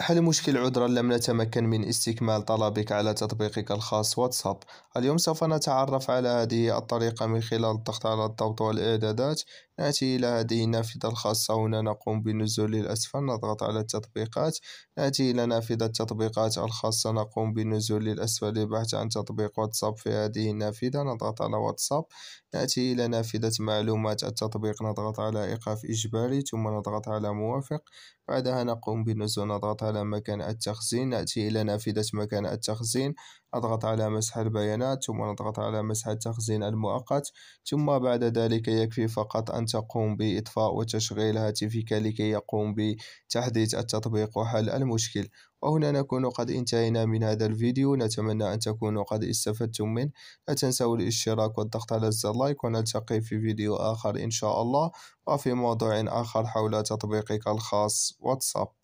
حل مشكل عذرا لم نتمكن من استكمال طلبك على تطبيقك الخاص واتساب اليوم سوف نتعرف على هذه الطريقة من خلال الضغط على الضغط والإعدادات نأتي إلى هذه النافذة الخاصة هنا نقوم بالنزول للأسفل نضغط على التطبيقات نأتي إلى نافذة التطبيقات الخاصة نقوم بالنزول للأسفل للبحث عن تطبيق واتساب في هذه النافذة نضغط على واتساب نأتي إلى نافذة معلومات التطبيق نضغط على إيقاف إجباري ثم نضغط على موافق بعدها نقوم بالنزول نضغط على مكان التخزين نأتي إلى نافذة مكان التخزين أضغط على مسح البيانات ثم نضغط على مسح التخزين المؤقت ثم بعد ذلك يكفي فقط أن تقوم بإطفاء وتشغيل هاتفك لكي يقوم بتحديث التطبيق وحل المشكل وهنا نكون قد انتهينا من هذا الفيديو نتمنى أن تكونوا قد استفدتم منه لا تنسوا الاشتراك والضغط على زر لايك ونلتقي في فيديو آخر إن شاء الله وفي موضوع آخر حول تطبيقك الخاص واتساب